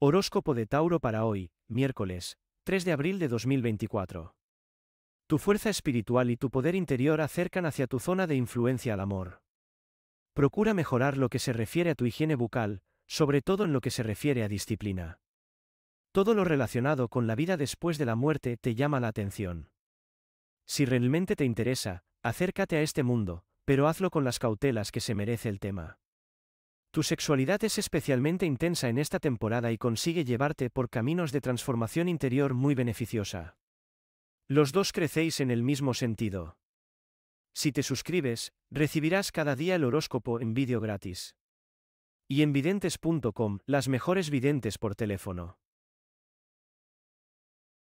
Horóscopo de Tauro para hoy, miércoles, 3 de abril de 2024. Tu fuerza espiritual y tu poder interior acercan hacia tu zona de influencia al amor. Procura mejorar lo que se refiere a tu higiene bucal, sobre todo en lo que se refiere a disciplina. Todo lo relacionado con la vida después de la muerte te llama la atención. Si realmente te interesa, acércate a este mundo, pero hazlo con las cautelas que se merece el tema. Tu sexualidad es especialmente intensa en esta temporada y consigue llevarte por caminos de transformación interior muy beneficiosa. Los dos crecéis en el mismo sentido. Si te suscribes, recibirás cada día el horóscopo en vídeo gratis. Y en videntes.com, las mejores videntes por teléfono.